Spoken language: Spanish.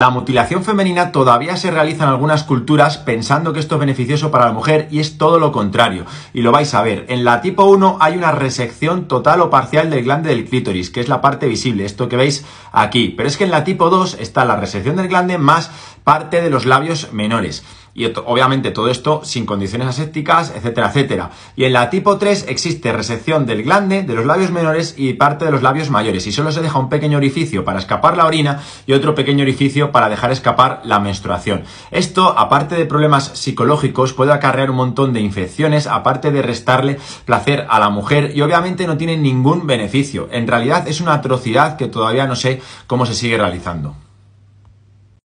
La mutilación femenina todavía se realiza en algunas culturas pensando que esto es beneficioso para la mujer y es todo lo contrario. Y lo vais a ver. En la tipo 1 hay una resección total o parcial del glande del clítoris, que es la parte visible, esto que veis aquí. Pero es que en la tipo 2 está la resección del glande más parte de los labios menores. Y obviamente todo esto sin condiciones asépticas, etcétera, etcétera. Y en la tipo 3 existe resección del glande, de los labios menores y parte de los labios mayores. Y solo se deja un pequeño orificio para escapar la orina y otro pequeño orificio para dejar escapar la menstruación. Esto, aparte de problemas psicológicos, puede acarrear un montón de infecciones, aparte de restarle placer a la mujer y obviamente no tiene ningún beneficio. En realidad es una atrocidad que todavía no sé cómo se sigue realizando.